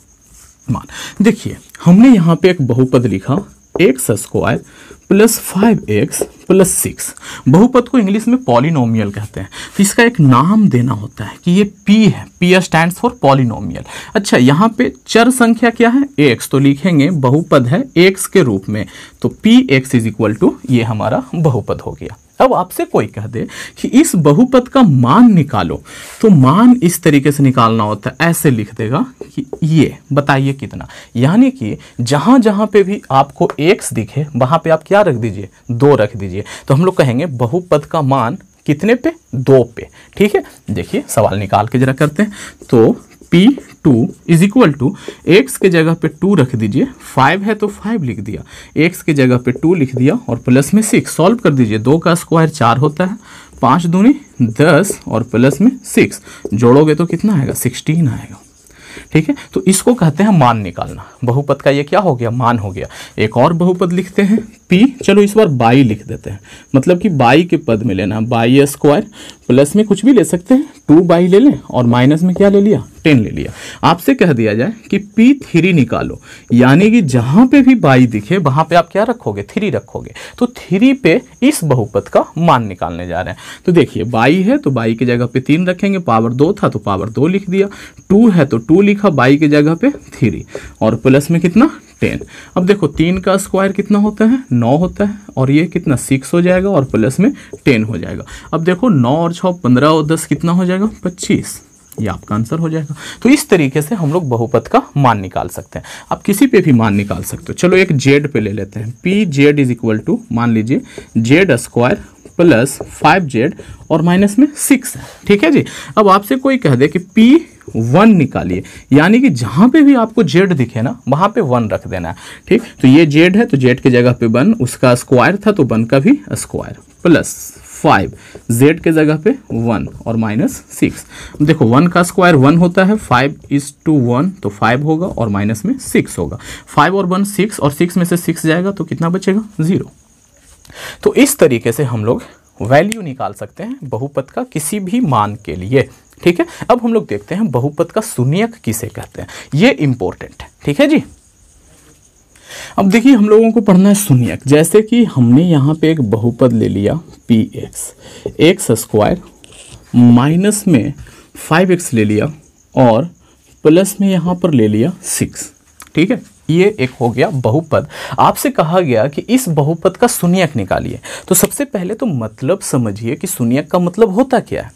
मान देखिए हमने यहाँ पे एक बहुपद लिखा X square plus five X plus six बहुपद को इंग्लिश में पॉलिनोमियल कहते हैं तो इसका एक नाम देना होता है कि ये पी है पी स्टैंड फॉर पॉलिनोमियल अच्छा यहाँ पे चर संख्या क्या है एक्स तो लिखेंगे बहुपद है एक्स के रूप में तो P X is equal to ये हमारा बहुपद हो गया अब आपसे कोई कह दे कि इस बहुपद का मान निकालो तो मान इस तरीके से निकालना होता है ऐसे लिख देगा कि ये बताइए कितना यानी कि जहाँ जहाँ पे भी आपको एक्स दिखे वहाँ पे आप क्या रख दीजिए दो रख दीजिए तो हम लोग कहेंगे बहुपद का मान कितने पे दो पे ठीक है देखिए सवाल निकाल के जरा करते हैं तो P two is equal to X के जगह पे टू रख दीजिए फाइव है तो फाइव लिख दिया एक्स के जगह पे टू लिख दिया और प्लस में सिक्स सॉल्व कर दीजिए दो का स्क्वायर चार होता है पाँच दूनी दस और प्लस में सिक्स जोड़ोगे तो कितना आएगा सिक्सटीन आएगा ठीक है तो इसको कहते हैं मान निकालना बहुपद का ये क्या हो गया मान हो गया एक और बहुपद लिखते हैं पी चलो इस बार बाई लिख देते हैं मतलब कि बाई के पद में लेना बाई स्क्वायर प्लस में कुछ भी ले सकते हैं टू बाई ले लें और माइनस में क्या ले लिया टेन ले लिया आपसे कह दिया जाए कि पी थ्री निकालो यानी कि जहाँ पे भी बाई दिखे वहाँ पे आप क्या रखोगे थ्री रखोगे तो थ्री पे इस बहुपद का मान निकालने जा रहे हैं तो देखिए बाई है तो बाई की जगह पे तीन रखेंगे पावर दो था तो पावर दो लिख दिया टू है तो टू लिखा बाई की जगह पे थ्री और प्लस में कितना टेन अब देखो तीन का स्क्वायर कितना होता है नौ होता है और ये कितना सिक्स हो जाएगा और प्लस में टेन हो जाएगा अब देखो नौ और छः पंद्रह और दस कितना हो जाएगा पच्चीस ये आपका आंसर हो जाएगा तो इस तरीके से हम लोग बहुपत का मान निकाल सकते हैं आप किसी पे भी मान निकाल सकते हो चलो एक जेड पे ले लेते हैं P Z is equal to मान लीजिए Z square plus five Z और माइनस में सिक्स है ठीक है जी अब आपसे कोई कह दे कि पी वन निकालिए यानी कि जहाँ पे भी आपको जेड दिखे ना वहाँ पे वन रख देना है ठीक तो ये जेड है तो जेड की जगह पे वन उसका स्क्वायर था तो वन का भी स्क्वायर प्लस फाइव जेड के जगह पे वन और माइनस सिक्स देखो वन का स्क्वायर वन होता है फाइव इज टू वन तो फाइव होगा और माइनस में सिक्स होगा फाइव और वन सिक्स और सिक्स में से सिक्स जाएगा तो कितना बचेगा जीरो तो इस तरीके से हम लोग वैल्यू निकाल सकते हैं बहुपद का किसी भी मान के लिए ठीक है अब हम लोग देखते हैं बहुपद का शून्यक किसे कहते हैं ये इंपॉर्टेंट है ठीक है जी अब देखिए हम लोगों को पढ़ना है शून्यक जैसे कि हमने यहाँ पे एक बहुपद ले लिया P X X square minus में फाइव एक्स ले लिया और प्लस में यहाँ पर ले लिया सिक्स ठीक है ये एक हो गया बहुपद आपसे कहा गया कि इस बहुपद का सुनियक निकालिए तो सबसे पहले तो मतलब समझिए कि सुनियक का मतलब होता क्या है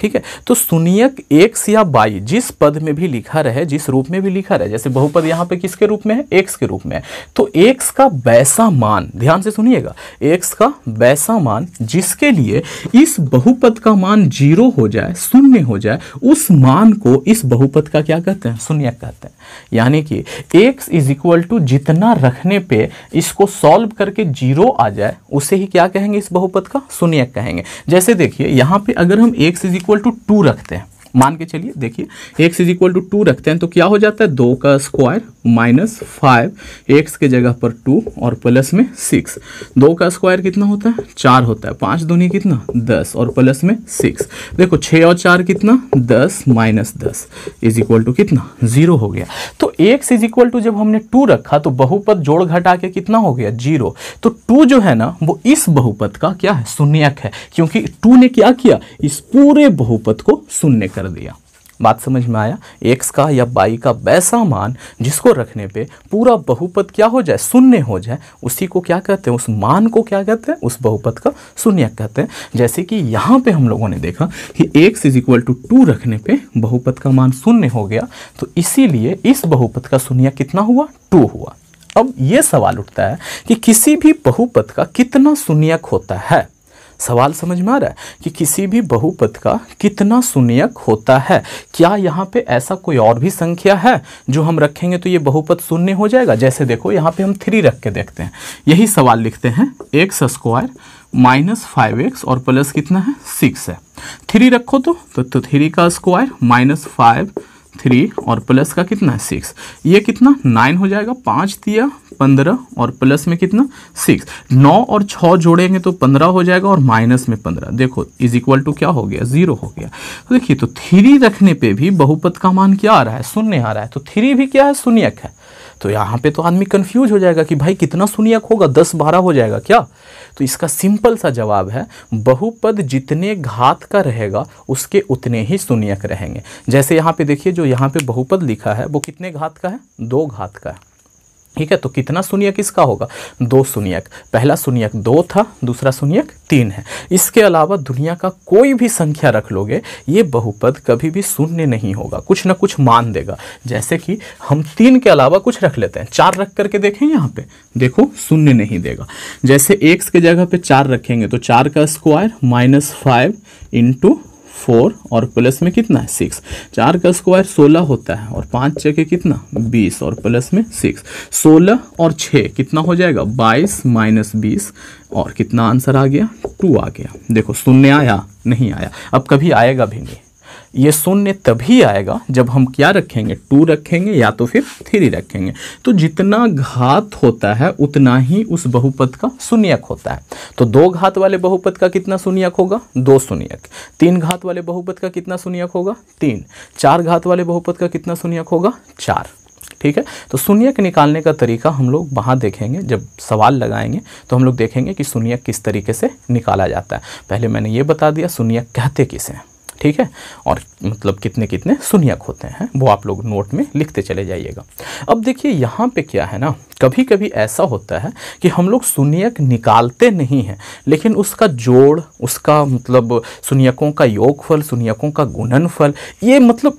ठीक है तो सुनियक एक्स या बाई जिस पद में भी लिखा रहे जिस रूप में भी लिखा रहे जैसे बहुपद यहाँ पे किसके रूप में है एक्स के रूप में है तो एक्स का वैसा मान ध्यान से सुनिएगा एक्स का वैसा मान जिसके लिए इस बहुपद का मान जीरो हो जाए शून्य हो जाए उस मान को इस बहुपद का क्या कहते हैं सुनियक कहते हैं यानी कि एक्स इज इक्वल टू जितना रखने पे इसको सॉल्व करके जीरो आ जाए उसे ही क्या कहेंगे इस बहुपद का शून्यक कहेंगे जैसे देखिए यहाँ पे अगर हम X is equal to two रखते हैं मान के चलिए देखिए X is equal to two रखते हैं तो क्या हो जाता है दो का स्क्वायर माइनस फाइव एक्स के जगह पर टू और प्लस में सिक्स दो का स्क्वायर कितना होता है चार होता है पाँच दोनों कितना दस और प्लस में सिक्स देखो छः और चार कितना दस माइनस दस इज इक्वल टू कितना जीरो हो गया तो एक्स इज इक्वल टू जब हमने टू रखा तो बहुपद जोड़ घटा के कितना हो गया जीरो तो टू जो है ना वो इस बहुपद का क्या है शून्यक है क्योंकि टू ने क्या किया इस पूरे बहुपद को शून्य कर दिया बात समझ में आया एक्स का या बाई का वैसा मान जिसको रखने पे पूरा बहुपद क्या हो जाए शून्य हो जाए उसी को क्या कहते हैं उस मान को क्या कहते हैं उस बहुपद का शून्य कहते हैं जैसे कि यहाँ पे हम लोगों ने देखा कि X is equal to two रखने पे बहुपद का मान शून्य हो गया तो इसीलिए इस बहुपद का शून्य कितना हुआ टू हुआ अब ये सवाल उठता है कि किसी भी बहुपद का कितना शून्यक होता है सवाल समझ में आ रहा है कि किसी भी बहुपद का कितना शून्यक होता है क्या यहाँ पे ऐसा कोई और भी संख्या है जो हम रखेंगे तो ये बहुपद शून्य हो जाएगा जैसे देखो यहाँ पे हम थ्री रख के देखते हैं यही सवाल लिखते हैं X square minus five X और प्लस कितना है सिक्स है थ्री रखो तो तो, तो थ्री का स्क्वायर माइनस फाइव थ्री और प्लस का कितना है सिक्स ये कितना नाइन हो जाएगा पाँच दिया पंद्रह और प्लस में कितना सिक्स नौ और छः जोड़ेंगे तो पंद्रह हो जाएगा और माइनस में पंद्रह देखो इज इक्वल टू क्या हो गया जीरो हो गया तो देखिए तो थ्री रखने पे भी बहुपद का मान क्या आ रहा है शून्य आ रहा है तो थ्री भी क्या है शून्यक है तो यहाँ पे तो आदमी कन्फ्यूज हो जाएगा कि भाई कितना शून्यक होगा दस बारह हो जाएगा क्या तो इसका सिंपल सा जवाब है बहुपद जितने घात का रहेगा उसके उतने ही शून्यक रहेंगे जैसे यहाँ पे देखिए जो यहाँ पे बहुपद लिखा है वो कितने घात का है दो घात का है ठीक है तो कितना शून्यक इसका होगा दो शून्यक पहला शून्यक दो था दूसरा शून्यक तीन है इसके अलावा दुनिया का कोई भी संख्या रख लोगे ये बहुपद कभी भी शून्य नहीं होगा कुछ ना कुछ मान देगा जैसे कि हम तीन के अलावा कुछ रख लेते हैं चार रख करके देखें यहाँ पे देखो शून्य नहीं देगा जैसे एक्स के जगह पे चार रखेंगे तो चार का square minus five into four और प्लस में कितना है सिक्स चार का स्क्वायर सोलह होता है और पाँच छः के कितना बीस और प्लस में सिक्स सोलह और छः कितना हो जाएगा बाईस माइनस बीस और कितना आंसर आ गया टू आ गया देखो शून्य आया नहीं आया अब कभी आएगा भी नहीं ये शून्य तभी आएगा जब हम क्या रखेंगे टू रखेंगे या तो फिर थ्री रखेंगे तो जितना घात होता है उतना ही उस बहुपद का शून्यक होता है तो दो घात वाले बहुपद का कितना शून्यक होगा दो शून्यक तीन घात वाले बहुपद का कितना शून्यक होगा तीन चार घात वाले बहुपद का कितना शून्यक होगा चार ठीक है तो शून्यक निकालने का तरीका हम लोग वहाँ देखेंगे जब सवाल लगाएंगे तो हम लोग देखेंगे कि शून्यक किस तरीके से निकाला जाता है पहले मैंने ये बता दिया शून्यक कहते किसे हैं ठीक है और मतलब कितने कितने सुनियक होते हैं वो आप लोग नोट में लिखते चले जाइएगा अब देखिए यहाँ पे क्या है ना कभी कभी ऐसा होता है कि हम लोग सुनियक निकालते नहीं हैं लेकिन उसका जोड़ उसका मतलब सुनियकों का योगफल सुनियकों का गुणनफल ये मतलब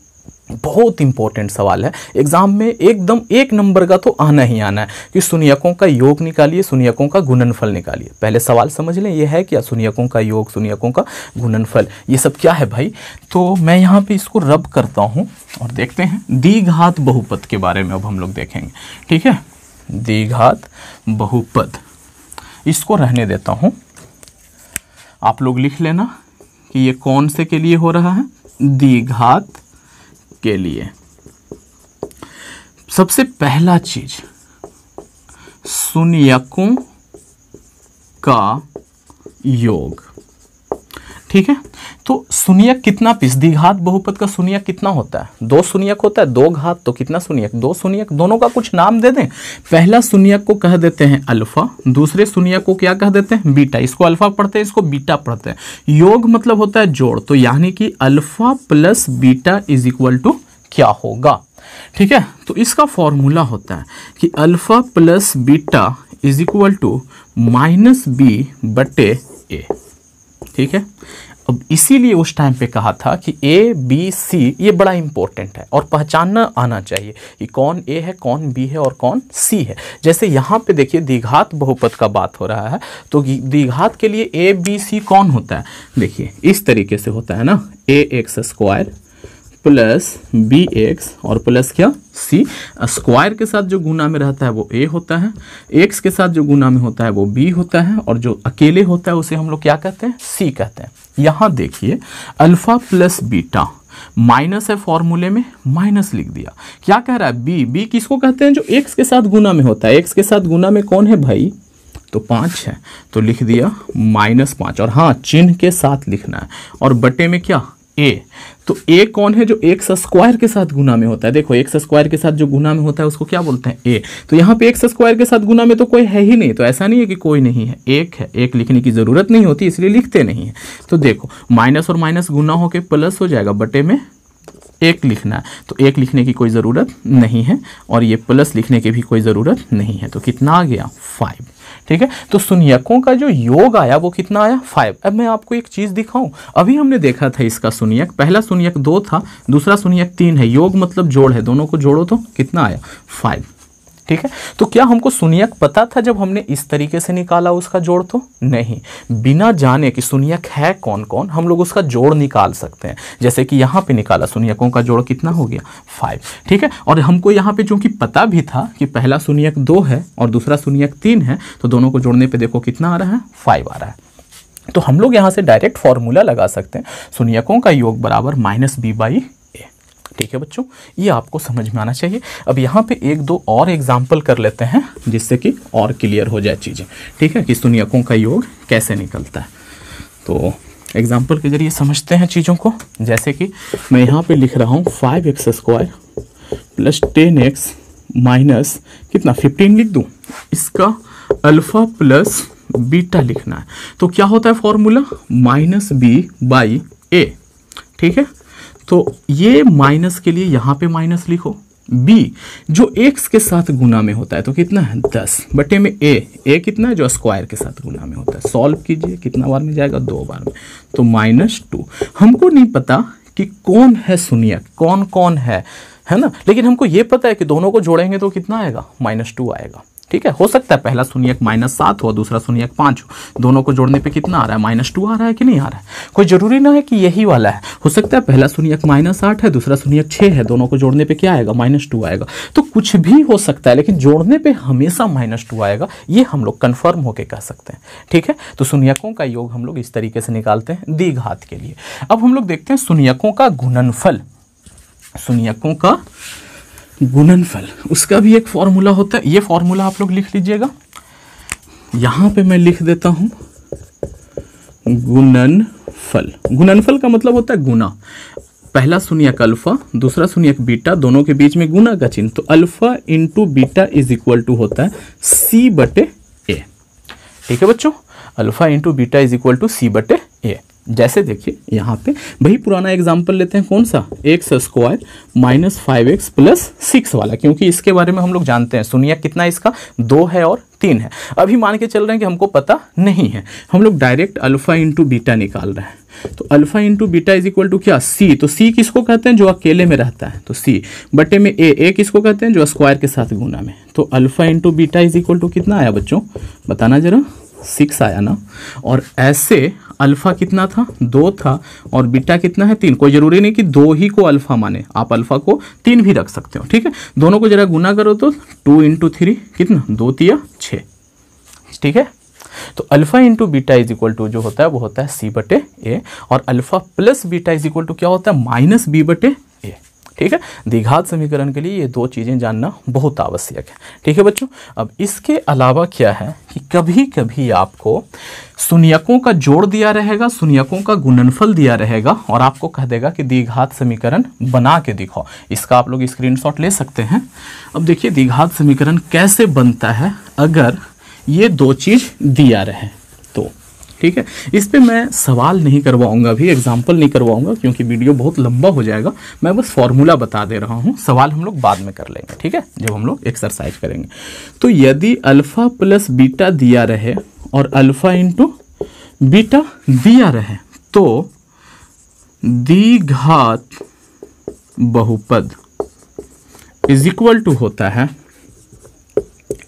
बहुत इंपॉर्टेंट सवाल है एग्जाम में एकदम एक नंबर का तो आना ही आना है कि सुनियकों का योग निकालिए सुनियकों का गुणनफल निकालिए पहले सवाल समझ लें ये है कि सुनियकों का योग सुनियकों का गुणनफल ये सब क्या है भाई तो मैं यहाँ पे इसको रब करता हूँ और देखते हैं दीघात बहुपद के बारे में अब हम लोग देखेंगे ठीक है दीघात बहुपद इसको रहने देता हूँ आप लोग लिख लेना कि ये कौन से के लिए हो रहा है दीघात के लिए सबसे पहला चीज शून्यकों का योग ठीक है तो सुनियक कितना पीस द्विघात बहुपद का सुनियक कितना होता है दो सुनियक होता है दो घात तो कितना सुनियक दो सुनियक दोनों का कुछ नाम दे दें पहला सुनियक को कह देते हैं अल्फा दूसरे सुनियक को क्या कह देते हैं बीटा इसको अल्फा पढ़ते हैं इसको बीटा पढ़ते हैं योग मतलब होता है जोड़ तो यानी कि alpha plus beta is equal to क्या होगा ठीक है तो इसका फॉर्मूला होता है कि alpha plus beta is equal to minus B बटे ए ठीक है अब इसीलिए उस टाइम पे कहा था कि ए बी सी ये बड़ा इम्पोर्टेंट है और पहचानना आना चाहिए कि कौन ए है कौन बी है और कौन सी है जैसे यहाँ पे देखिए दीघात बहुपद का बात हो रहा है तो दीघात के लिए ए बी सी कौन होता है देखिए इस तरीके से होता है ना A X square plus B X और प्लस क्या सी स्क्वायर के साथ जो गुना में रहता है वो ए होता है एक्स के साथ जो गुना में होता है वो बी होता है और जो अकेले होता है उसे हम लोग क्या कहते हैं सी कहते हैं यहाँ देखिए अल्फा प्लस बीटा माइनस है फॉर्मूले में माइनस लिख दिया क्या कह रहा है बी बी किसको कहते हैं जो एक्स के साथ गुना में होता है एक्स के साथ गुना में कौन है भाई तो पाँच है तो लिख दिया माइनस पाँच और हाँ चिन्ह के साथ लिखना है और बटे में क्या ए तो ए कौन है जो एक्स स्क्वायर के साथ गुना में होता है देखो एक्स स्क्वायर के साथ जो गुना में होता है उसको क्या बोलते हैं ए तो यहाँ पे एक्स स्क्वायर के साथ गुना में तो कोई है ही नहीं तो ऐसा नहीं है कि कोई नहीं है एक है एक लिखने की ज़रूरत नहीं होती इसलिए लिखते नहीं है तो देखो माइनस और माइनस गुना होकर प्लस हो जाएगा बटे में एक लिखना है तो एक लिखने की कोई ज़रूरत नहीं है और ये प्लस लिखने की भी कोई ज़रूरत नहीं है तो कितना आ गया फाइव ठीक है तो सुनियकों का जो योग आया वो कितना आया फाइव अब मैं आपको एक चीज़ दिखाऊं अभी हमने देखा था इसका सुनियक पहला सुनियक दो था दूसरा सुनियक तीन है योग मतलब जोड़ है दोनों को जोड़ो तो कितना आया फाइव ठीक है तो क्या हमको सुनियक पता था जब हमने इस तरीके से निकाला उसका जोड़ तो नहीं बिना जाने कि सुनियक है कौन कौन हम लोग उसका जोड़ निकाल सकते हैं जैसे कि यहाँ पे निकाला सुनियकों का जोड़ कितना हो गया फाइव ठीक है और हमको यहाँ पे चूंकि पता भी था कि पहला सुनियक दो है और दूसरा सुनियक तीन है तो दोनों को जोड़ने पर देखो कितना आ रहा है फाइव आ रहा है तो हम लोग यहाँ से डायरेक्ट फॉर्मूला लगा सकते हैं सुनियकों का योग बराबर माइनस बी बाई ठीक है बच्चों ये आपको समझ में आना चाहिए अब यहाँ पे एक दो और एग्जाम्पल कर लेते हैं जिससे कि और क्लियर हो जाए चीज़ें ठीक है कि सुनियकों का योग कैसे निकलता है तो एग्जाम्पल के जरिए समझते हैं चीज़ों को जैसे कि मैं यहाँ पे लिख रहा हूँ five X square plus ten X minus कितना फिफ्टीन लिख दूँ इसका अल्फ़ा प्लस बीटा लिखना है तो क्या होता है formula minus B by A ठीक है तो ये माइनस के लिए यहाँ पे माइनस लिखो बी जो एक्स के साथ गुना में होता है तो कितना है दस बटे में ए ए कितना है जो स्क्वायर के साथ गुना में होता है सॉल्व कीजिए कितना बार में जाएगा दो बार में तो माइनस टू हमको नहीं पता कि कौन है सुनिया कौन कौन है है ना लेकिन हमको ये पता है कि दोनों को जोड़ेंगे तो कितना आएगा माइनस टू आएगा ठीक है हो सकता है पहला शून्यक माइनस सात हो दूसरा शून्यक पांच हो दोनों को जोड़ने पे कितना आ रहा है माइनस टू आ रहा है कि नहीं आ रहा है कोई जरूरी ना है कि यही वाला है हो सकता है पहला शून्यक माइनस आठ है दूसरा शून्यक छह है दोनों को जोड़ने पे क्या आएगा माइनस टू आएगा तो कुछ भी हो सकता है लेकिन जोड़ने पर हमेशा माइनस टू आएगा ये हम लोग कन्फर्म होकर कह सकते हैं ठीक है तो शून्यकों का योग हम लोग इस तरीके से निकालते हैं दीघात के लिए अब हम लोग देखते हैं शून्यकों का गुणनफल शून्यकों का गुणनफल उसका भी एक फॉर्मूला होता है ये फॉर्मूला आप लोग लिख लीजिएगा यहां पे मैं लिख देता हूं गुणनफल गुणनफल का मतलब होता है गुना पहला शून्यक अल्फा दूसरा एक बीटा दोनों के बीच में गुना का चिन्ह तो alpha into beta is equal to होता है सी बटे ए ठीक है बच्चों alpha into beta is equal to C बटे ए जैसे देखिए यहाँ पे वही पुराना एग्जाम्पल लेते हैं कौन सा X square minus five X plus six वाला क्योंकि इसके बारे में हम लोग जानते हैं सुनिया कितना इसका दो है और तीन है अभी मान के चल रहे हैं कि हमको पता नहीं है हम लोग डायरेक्ट अल्फा इंटू बीटा निकाल रहे हैं तो alpha into beta is equal to क्या सी तो सी किसको कहते हैं जो अकेले में रहता है तो सी बटे में ए ए किसको कहते हैं जो स्क्वायर के साथ गुना में तो alpha into beta is equal to कितना आया बच्चों बताना जरा सिक्स आया ना और ऐसे अल्फ़ा कितना था दो था और बीटा कितना है तीन कोई ज़रूरी नहीं कि दो ही को अल्फ़ा माने आप अल्फ़ा को तीन भी रख सकते हो ठीक है दोनों को जरा गुना करो तो टू इंटू थ्री कितना दो तिया छ ठीक है तो alpha into beta is equal to जो होता है वो होता है सी बटे ए और alpha plus beta is equal to क्या होता है माइनस बी बटे ए ठीक है दीघात समीकरण के लिए ये दो चीज़ें जानना बहुत आवश्यक है ठीक है बच्चों अब इसके अलावा क्या है कि कभी कभी आपको शून्यकों का जोड़ दिया रहेगा शून्यकों का गुणनफल दिया रहेगा और आपको कह देगा कि दीघात समीकरण बना के दिखाओ इसका आप लोग स्क्रीनशॉट ले सकते हैं अब देखिए दीघात समीकरण कैसे बनता है अगर ये दो चीज़ दिया रहे ठीक है इस पर मैं सवाल नहीं करवाऊंगा भी एग्जाम्पल नहीं करवाऊंगा क्योंकि वीडियो बहुत लंबा हो जाएगा मैं बस फॉर्मूला बता दे रहा हूँ सवाल हम लोग बाद में कर लेंगे ठीक है जब हम लोग एक्सरसाइज करेंगे तो यदि अल्फ़ा प्लस बीटा दिया रहे और अल्फ़ा इंटू बीटा दिया रहे तो दी घात बहुपद इज इक्वल टू होता है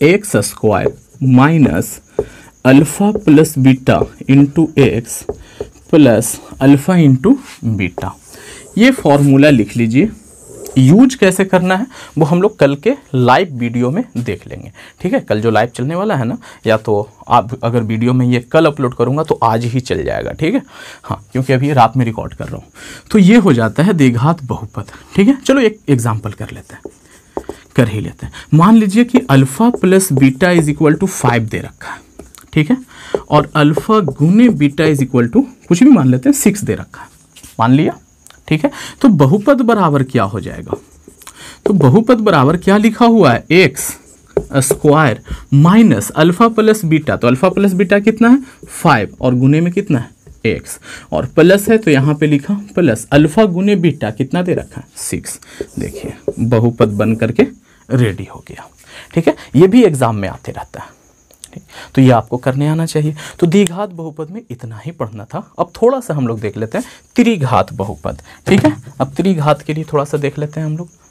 X square minus alpha plus beta into X plus alpha into beta ये फॉर्मूला लिख लीजिए यूज कैसे करना है वो हम लोग कल के लाइव वीडियो में देख लेंगे ठीक है कल जो लाइव चलने वाला है ना या तो आप अगर वीडियो में ये कल अपलोड करूँगा तो आज ही चल जाएगा ठीक है हाँ क्योंकि अभी रात में रिकॉर्ड कर रहा हूँ तो ये हो जाता है दीघात बहुपद ठीक है चलो एक एग्जाम्पल कर लेते हैं कर ही लेते हैं मान लीजिए कि alpha plus beta is equal to five दे रखा है ठीक है और अल्फा गुने बीटा इज इक्वल टू कुछ भी मान लेते हैं सिक्स दे रखा है मान लिया ठीक है तो बहुपद बराबर क्या हो जाएगा तो बहुपद बराबर क्या लिखा हुआ है X square minus alpha plus beta तो अल्फा प्लस बीटा कितना है फाइव और गुने में कितना है एक्स और प्लस है तो यहाँ पे लिखा प्लस अल्फा गुने बीटा कितना दे रखा है सिक्स देखिए बहुपद बन करके रेडी हो गया ठीक है ये भी एग्जाम में आते रहता है है तो ये आपको करने आना चाहिए तो द्विघात बहुपद में इतना ही पढ़ना था अब थोड़ा सा हम लोग देख लेते हैं त्रिघात बहुपद ठीक है अब त्रिघात के लिए थोड़ा सा देख लेते हैं हम लोग